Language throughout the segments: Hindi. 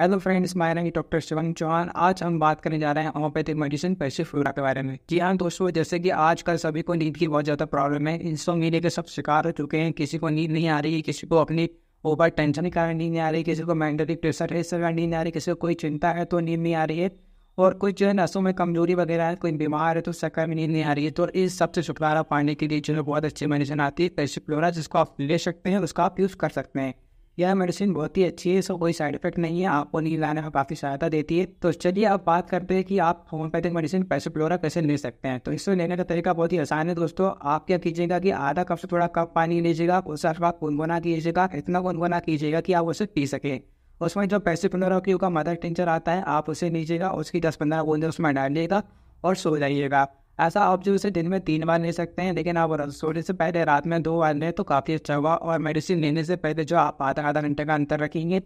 हेलो फ्रेंड्स मेरा नाम डॉक्टर शिवन चौहान आज हम बात करने जा रहे हैं होम्योपैथिक मेडिसिन पैसे फ्लोरा के बारे में जी हाँ दोस्तों जैसे कि आजकल सभी को नींद की बहुत ज़्यादा प्रॉब्लम है इंसोमीनिया के सब शिकार हो चुके हैं किसी को नींद नहीं आ रही है किसी को अपनी ओवर टेंशन के कारण नींद नहीं आ रही किसी को मेंटली प्रेशर है इस नींद आ रही किसी को कोई चिंता है तो नींद नहीं आ रही है और कुछ जो है नसों में कमजोरी वगैरह है कोई बीमार है तो सक्कर में नींद नहीं आ रही है तो इस सबसे छुटकारा पाने के लिए जो है बहुत अच्छी मेडिसिन आती है पैसे फ्लोरा जिसको आप ले सकते हैं उसका आप यूज़ कर सकते हैं यह मेडिसिन बहुत ही अच्छी है इसका कोई साइड इफेक्ट नहीं है आपको नींद लाने में काफ़ी सहायता देती है तो चलिए अब बात करते हैं कि आप होम्योपैथिक मेडिसिन पैसोप्लोरा कैसे ले सकते हैं तो इसको लेने का तरीका बहुत ही आसान है दोस्तों आप क्या कीजिएगा कि आधा कप से थोड़ा कप पानी लीजिएगा उस आप गुनगुना कीजिएगा इतना गुनगुना कीजिएगा कि आप उसे पी सकें उसमें जो पैसोप्लोरा की का मदर टिंचर आता है आप उसे लीजिएगा उसकी दस पंद्रह बूंदे उसमें डालिएगा और सो जाइएगा ऐसा आप जो उसे दिन में तीन बार ले सकते हैं लेकिन आप सोने से पहले रात में दो बार लें तो काफ़ी अच्छा हुआ और मेडिसिन लेने से पहले जो आप आधा आधा घंटे का अंतर रखेंगे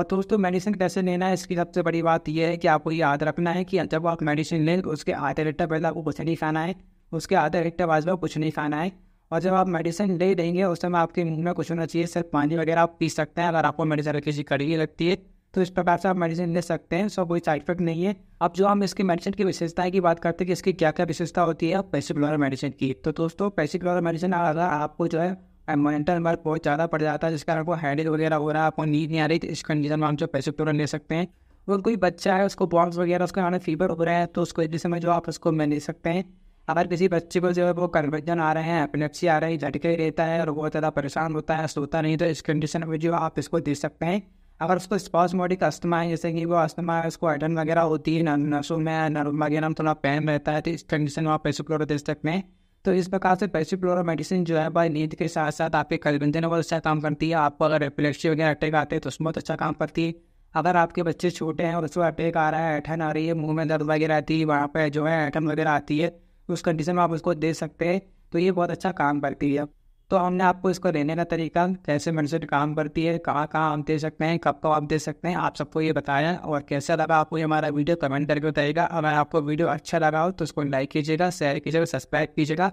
और दोस्तों मेडिसिन कैसे लेना है इसकी सबसे बड़ी बात यह है कि आपको याद रखना है कि जब आप मेडिसिन लें उसके आधे घंटे पहले आपको कुछ नहीं खाना है उसके आधे घंटे बाद में कुछ नहीं खाना है और जब आप मेडिसिन ले लेंगे उस समय आपके मुंह में कुछ होना चाहिए सिर्फ पानी वगैरह आप पी सकते हैं अगर आपको मेडिसिन किसी कड़ी लगती है तो इस प्रकार से आप मेडिसिन ले सकते हैं सो कोई साइड इफेक्ट नहीं है अब जो हम इसकी मेडिसिन की विशेषता की बात करते हैं कि इसकी क्या क्या विशेषता होती है पेसिकुलर मेडिसिन की तो दोस्तों पेसिकुलर मेडिसिन अगर आपको जो है मेंटल वर्क बहुत ज़्यादा पड़ जाता है जिस कारण आपको हैडेज वगैरह हो रहा है आपको नींद नहीं आ रही तो इस कंडीशन में हम जो पेसिकुलर ले सकते हैं वो कोई बच्चा है उसको बॉन्स वगैरह उसके आने फीवर हो रहा है तो उसको इस समय जो आप उसको ले सकते हैं अगर किसी बच्चे को जो है वो कन्वर्जन आ रहे हैं एपिलेप्सी आ रही है झटके रहता है और बहुत ज़्यादा परेशान होता है सोता नहीं तो इस कंडीशन में जो आप इसको दे सकते हैं अगर उसको स्पॉस्मोटिक अस्थमा है जैसे कि वो अस्थमा है उसको अटन वगैरह होती है नसों में नर्व वगैरह में थोड़ा पेन रहता है तो इस कंडीशन में आप दे सकते हैं तो इस प्रकार से पेसिप्लोरा मेडिसिन जो है भाई नींद के साथ साथ आपके कलबंजन बहुत अच्छा काम करती है आपको अगर एपिलेक्सी वगैरह अटैक आते हैं तो उसमें बहुत अच्छा काम करती है अगर आपके बच्चे छोटे हैं और उसको अटैक आ रहा है ऐठन आ रही है मुँह में दर्द वगैरह आती है वहाँ पर जो है ऐठन वगैरह आती है तो उस कंडीशन में आप उसको दे सकते हैं तो ये बहुत अच्छा काम करती है तो हमने आपको इसको रहने का तरीका कैसे मेडिसिन काम करती है कहाँ कहाँ आप दे सकते हैं कब कब आप दे सकते हैं आप सबको ये बताया और कैसा लगा आपको ये हमारा वीडियो कमेंट करके बताइएगा अगर आपको वीडियो अच्छा लगा हो तो उसको लाइक कीजिएगा शेयर कीजिएगा सब्सक्राइब कीजिएगा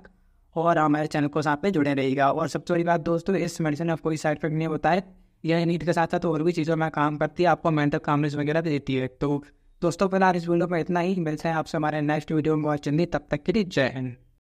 और हमारे चैनल को साथ में जुड़े रहेगा और सबसे बड़ी बात दोस्तों इस मेडिसिन में कोई साइड इफेक्ट नहीं होता है यह नीट के साथ साथ और भी चीज़ों में काम करती है आपको मेंटल कामनेस वगैरह देती है तो दोस्तों फिलहाल इस वीडियो में इतना ही मिलते हैं आपसे हमारे नेक्स्ट वीडियो में बहुत जल्दी तब तक के लिए जय हिंद